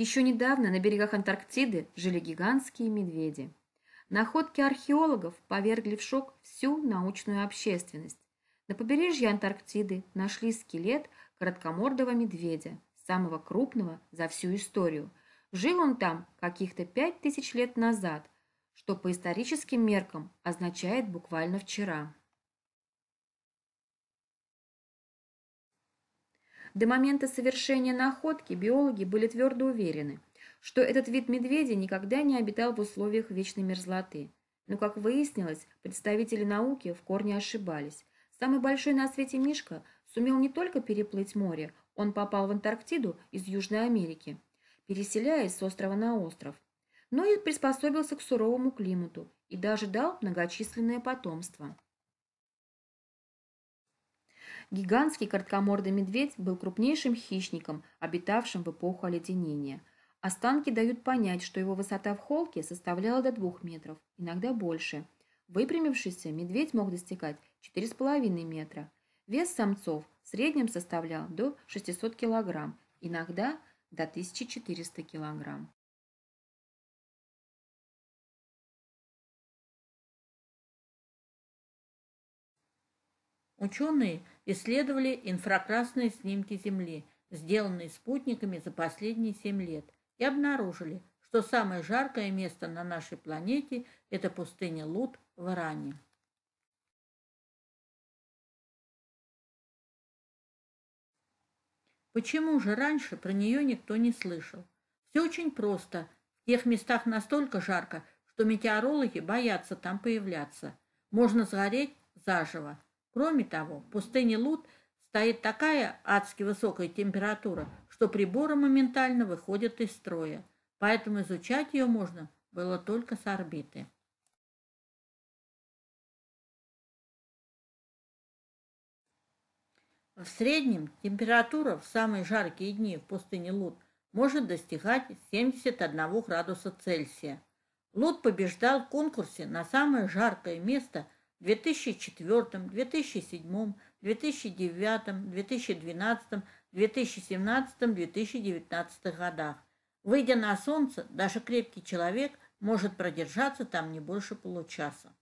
Еще недавно на берегах Антарктиды жили гигантские медведи. Находки археологов повергли в шок всю научную общественность. На побережье Антарктиды нашли скелет короткомордого медведя, самого крупного за всю историю. Жил он там каких-то пять тысяч лет назад, что по историческим меркам означает буквально вчера. До момента совершения находки биологи были твердо уверены, что этот вид медведя никогда не обитал в условиях вечной мерзлоты. Но, как выяснилось, представители науки в корне ошибались. Самый большой на свете Мишка сумел не только переплыть море, он попал в Антарктиду из Южной Америки, переселяясь с острова на остров, но и приспособился к суровому климату и даже дал многочисленное потомство. Гигантский короткомордый медведь был крупнейшим хищником, обитавшим в эпоху оледенения. Останки дают понять, что его высота в холке составляла до 2 метров, иногда больше. Выпрямившийся медведь мог достигать 4,5 метра. Вес самцов в среднем составлял до 600 кг, иногда до 1400 кг. Ученые исследовали инфракрасные снимки Земли, сделанные спутниками за последние 7 лет, и обнаружили, что самое жаркое место на нашей планете – это пустыня Лут в Иране. Почему же раньше про нее никто не слышал? Все очень просто. В тех местах настолько жарко, что метеорологи боятся там появляться. Можно сгореть заживо. Кроме того, в пустыне Лут стоит такая адски высокая температура, что приборы моментально выходят из строя, поэтому изучать ее можно было только с орбиты. В среднем температура в самые жаркие дни в пустыне Лут может достигать 71 градуса Цельсия. Лут побеждал в конкурсе на самое жаркое место – 2004, 2007, 2009, 2012, 2017-2019 годах. Выйдя на солнце, даже крепкий человек может продержаться там не больше получаса.